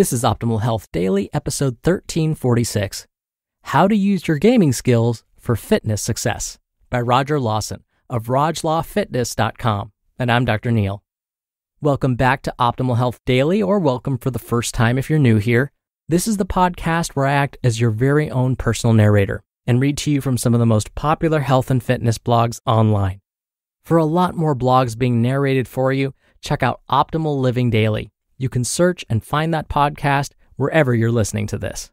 This is Optimal Health Daily, episode 1346 How to Use Your Gaming Skills for Fitness Success by Roger Lawson of RajlawFitness.com. And I'm Dr. Neil. Welcome back to Optimal Health Daily, or welcome for the first time if you're new here. This is the podcast where I act as your very own personal narrator and read to you from some of the most popular health and fitness blogs online. For a lot more blogs being narrated for you, check out Optimal Living Daily you can search and find that podcast wherever you're listening to this.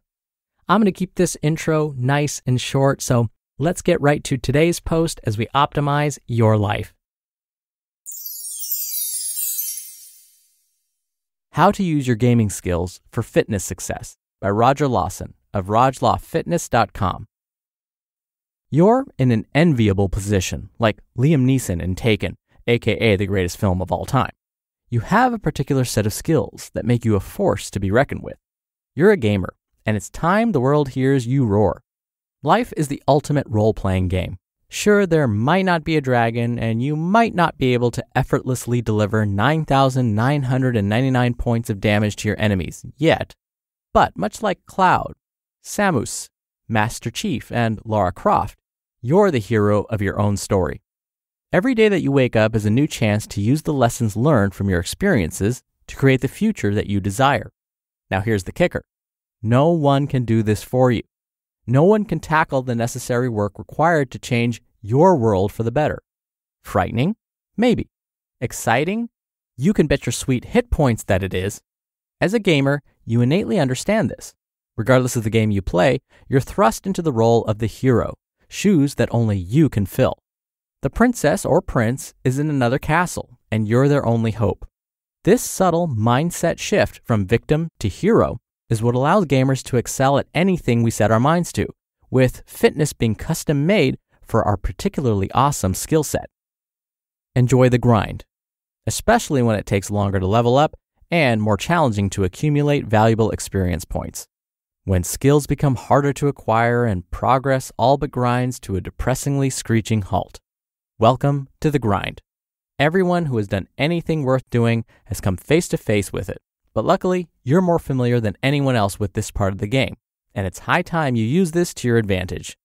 I'm going to keep this intro nice and short, so let's get right to today's post as we optimize your life. How to Use Your Gaming Skills for Fitness Success by Roger Lawson of RogerLawFitness.com. You're in an enviable position, like Liam Neeson in Taken, aka the greatest film of all time. You have a particular set of skills that make you a force to be reckoned with. You're a gamer, and it's time the world hears you roar. Life is the ultimate role playing game. Sure, there might not be a dragon, and you might not be able to effortlessly deliver 9,999 points of damage to your enemies yet, but much like Cloud, Samus, Master Chief, and Lara Croft, you're the hero of your own story. Every day that you wake up is a new chance to use the lessons learned from your experiences to create the future that you desire. Now, here's the kicker no one can do this for you. No one can tackle the necessary work required to change your world for the better. Frightening? Maybe. Exciting? You can bet your sweet hit points that it is. As a gamer, you innately understand this. Regardless of the game you play, you're thrust into the role of the hero, shoes that only you can fill. The princess or prince is in another castle, and you're their only hope. This subtle mindset shift from victim to hero is what allows gamers to excel at anything we set our minds to, with fitness being custom made for our particularly awesome skill set. Enjoy the grind, especially when it takes longer to level up and more challenging to accumulate valuable experience points. When skills become harder to acquire and progress all but grinds to a depressingly screeching halt. Welcome to the grind. Everyone who has done anything worth doing has come face to face with it. But luckily, you're more familiar than anyone else with this part of the game, and it's high time you use this to your advantage.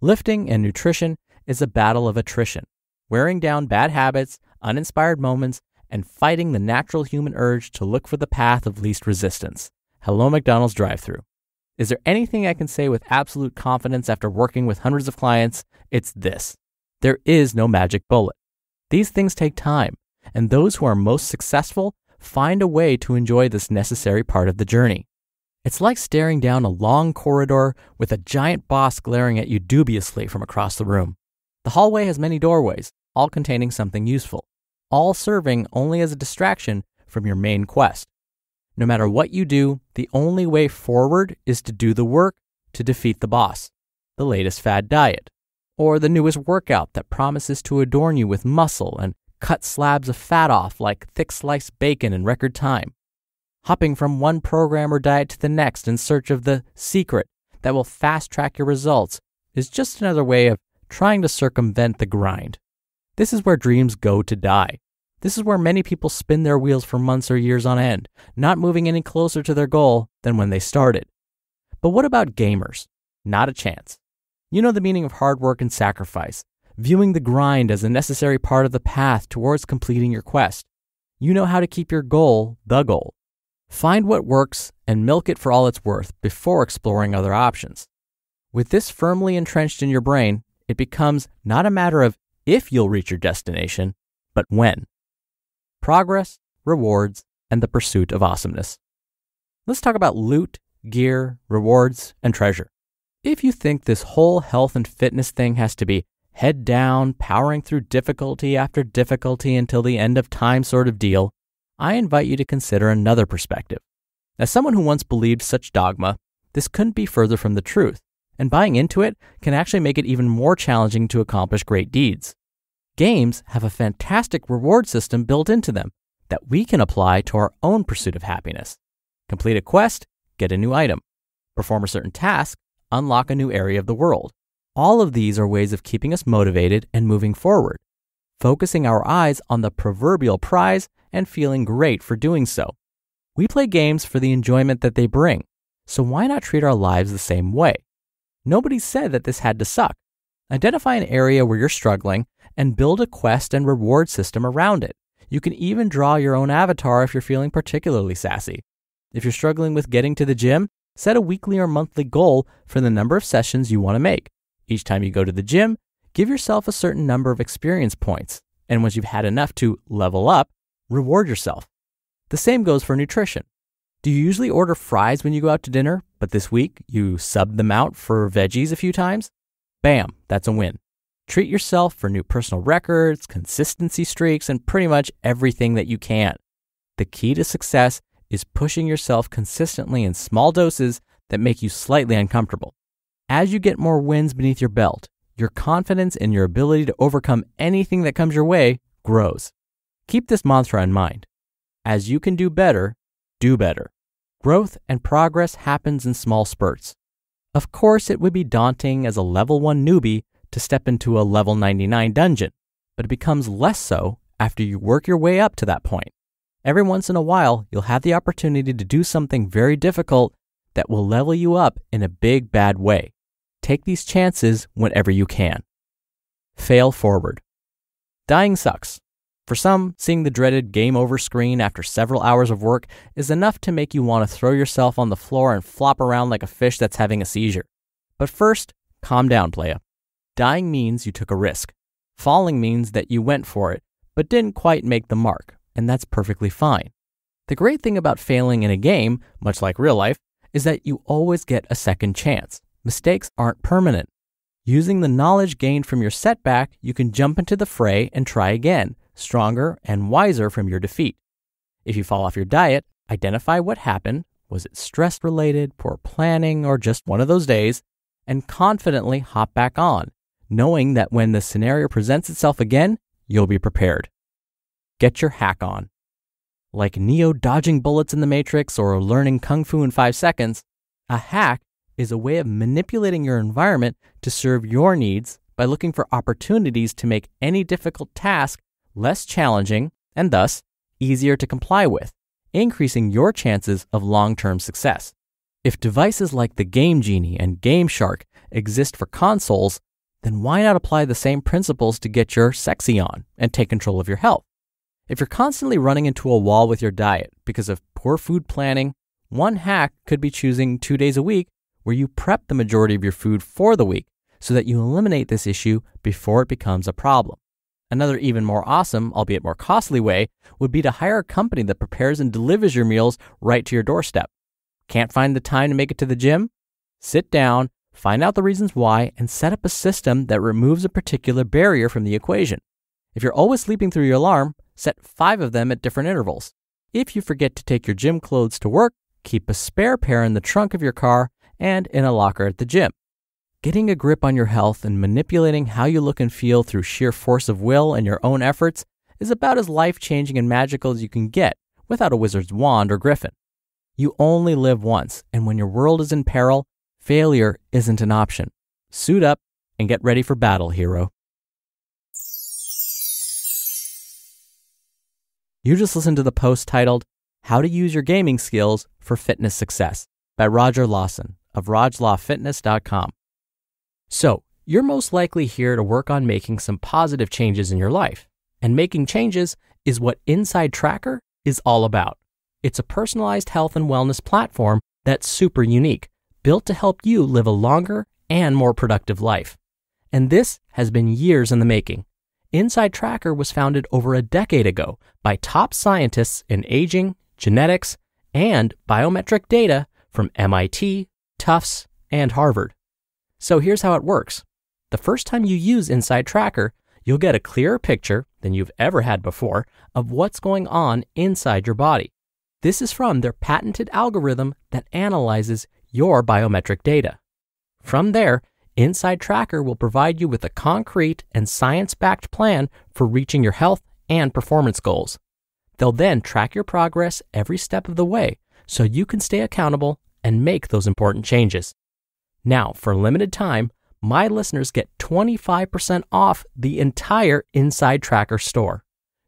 Lifting and nutrition is a battle of attrition, wearing down bad habits, uninspired moments, and fighting the natural human urge to look for the path of least resistance. Hello, McDonald's drive through. Is there anything I can say with absolute confidence after working with hundreds of clients? It's this there is no magic bullet. These things take time, and those who are most successful find a way to enjoy this necessary part of the journey. It's like staring down a long corridor with a giant boss glaring at you dubiously from across the room. The hallway has many doorways, all containing something useful, all serving only as a distraction from your main quest. No matter what you do, the only way forward is to do the work to defeat the boss, the latest fad diet, or the newest workout that promises to adorn you with muscle and cut slabs of fat off like thick sliced bacon in record time, hopping from one program or diet to the next in search of the secret that will fast track your results is just another way of trying to circumvent the grind. This is where dreams go to die. This is where many people spin their wheels for months or years on end, not moving any closer to their goal than when they started. But what about gamers? Not a chance. You know the meaning of hard work and sacrifice, viewing the grind as a necessary part of the path towards completing your quest. You know how to keep your goal the goal. Find what works and milk it for all it's worth before exploring other options. With this firmly entrenched in your brain, it becomes not a matter of if you'll reach your destination, but when. Progress, rewards, and the pursuit of awesomeness. Let's talk about loot, gear, rewards, and treasure. If you think this whole health and fitness thing has to be head down, powering through difficulty after difficulty until the end of time sort of deal, I invite you to consider another perspective. As someone who once believed such dogma, this couldn't be further from the truth, and buying into it can actually make it even more challenging to accomplish great deeds. Games have a fantastic reward system built into them that we can apply to our own pursuit of happiness. Complete a quest, get a new item. Perform a certain task, unlock a new area of the world. All of these are ways of keeping us motivated and moving forward, focusing our eyes on the proverbial prize and feeling great for doing so. We play games for the enjoyment that they bring, so why not treat our lives the same way? Nobody said that this had to suck. Identify an area where you're struggling and build a quest and reward system around it. You can even draw your own avatar if you're feeling particularly sassy. If you're struggling with getting to the gym, set a weekly or monthly goal for the number of sessions you want to make. Each time you go to the gym, give yourself a certain number of experience points. And once you've had enough to level up, reward yourself. The same goes for nutrition. Do you usually order fries when you go out to dinner, but this week you subbed them out for veggies a few times? Bam, that's a win. Treat yourself for new personal records, consistency streaks, and pretty much everything that you can. The key to success is pushing yourself consistently in small doses that make you slightly uncomfortable. As you get more wins beneath your belt, your confidence in your ability to overcome anything that comes your way grows. Keep this mantra in mind. As you can do better, do better. Growth and progress happens in small spurts. Of course, it would be daunting as a level 1 newbie to step into a level 99 dungeon, but it becomes less so after you work your way up to that point every once in a while, you'll have the opportunity to do something very difficult that will level you up in a big bad way. Take these chances whenever you can. Fail forward. Dying sucks. For some, seeing the dreaded game over screen after several hours of work is enough to make you want to throw yourself on the floor and flop around like a fish that's having a seizure. But first, calm down, playa. Dying means you took a risk. Falling means that you went for it, but didn't quite make the mark, and that's perfectly fine. The great thing about failing in a game, much like real life, is that you always get a second chance. Mistakes aren't permanent. Using the knowledge gained from your setback, you can jump into the fray and try again, stronger and wiser from your defeat. If you fall off your diet, identify what happened was it stress related, poor planning, or just one of those days and confidently hop back on, knowing that when the scenario presents itself again, you'll be prepared. Get your hack on. Like Neo dodging bullets in the Matrix or learning Kung Fu in five seconds, a hack is a way of manipulating your environment to serve your needs by looking for opportunities to make any difficult task less challenging and thus easier to comply with, increasing your chances of long term success. If devices like the Game Genie and Game Shark exist for consoles, then why not apply the same principles to get your sexy on and take control of your health? If you're constantly running into a wall with your diet because of poor food planning, one hack could be choosing two days a week where you prep the majority of your food for the week so that you eliminate this issue before it becomes a problem. Another even more awesome, albeit more costly way, would be to hire a company that prepares and delivers your meals right to your doorstep. Can't find the time to make it to the gym? Sit down, find out the reasons why, and set up a system that removes a particular barrier from the equation. If you're always sleeping through your alarm, Set five of them at different intervals. If you forget to take your gym clothes to work, keep a spare pair in the trunk of your car and in a locker at the gym. Getting a grip on your health and manipulating how you look and feel through sheer force of will and your own efforts is about as life changing and magical as you can get without a wizard's wand or griffin. You only live once, and when your world is in peril, failure isn't an option. Suit up and get ready for battle, hero. You just listened to the post titled, How to Use Your Gaming Skills for Fitness Success by Roger Lawson of RogerLawFitness.com. So, you're most likely here to work on making some positive changes in your life. And making changes is what Inside Tracker is all about. It's a personalized health and wellness platform that's super unique, built to help you live a longer and more productive life. And this has been years in the making. Inside Tracker was founded over a decade ago by top scientists in aging, genetics, and biometric data from MIT, Tufts, and Harvard. So here's how it works. The first time you use Inside Tracker, you'll get a clearer picture than you've ever had before of what's going on inside your body. This is from their patented algorithm that analyzes your biometric data. From there, Inside Tracker will provide you with a concrete and science backed plan for reaching your health and performance goals. They'll then track your progress every step of the way so you can stay accountable and make those important changes. Now, for a limited time, my listeners get 25% off the entire Inside Tracker store.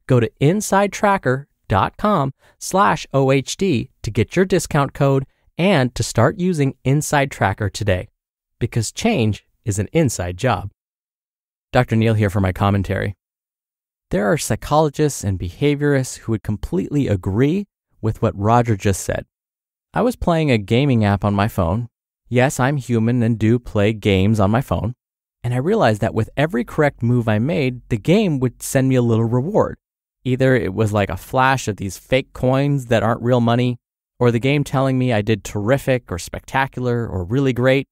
Go to insidetracker.com slash OHD to get your discount code and to start using Inside Tracker today because change is an inside job. Dr. Neal here for my commentary. There are psychologists and behaviorists who would completely agree with what Roger just said. I was playing a gaming app on my phone. Yes, I'm human and do play games on my phone. And I realized that with every correct move I made, the game would send me a little reward. Either it was like a flash of these fake coins that aren't real money, or the game telling me I did terrific or spectacular or really great.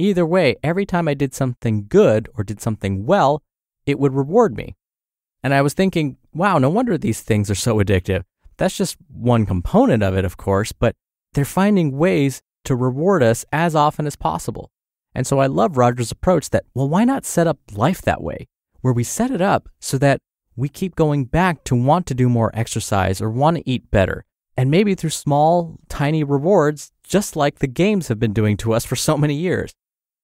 Either way, every time I did something good or did something well, it would reward me. And I was thinking, wow, no wonder these things are so addictive. That's just one component of it, of course, but they're finding ways to reward us as often as possible. And so I love Roger's approach that, well, why not set up life that way, where we set it up so that we keep going back to want to do more exercise or want to eat better. And maybe through small, tiny rewards, just like the games have been doing to us for so many years.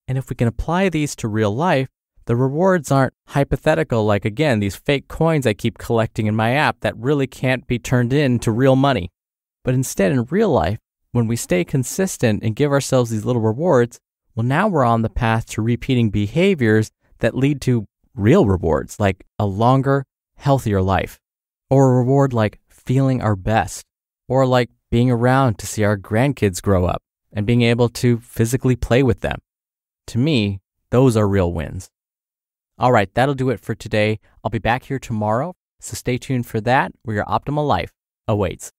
And if we can apply these to real life, the rewards aren't hypothetical like, again, these fake coins I keep collecting in my app that really can't be turned into real money. But instead, in real life, when we stay consistent and give ourselves these little rewards, well, now we're on the path to repeating behaviors that lead to real rewards, like a longer, healthier life, or a reward like feeling our best, or like being around to see our grandkids grow up and being able to physically play with them. To me, those are real wins. All right, that'll do it for today. I'll be back here tomorrow, so stay tuned for that where your optimal life awaits.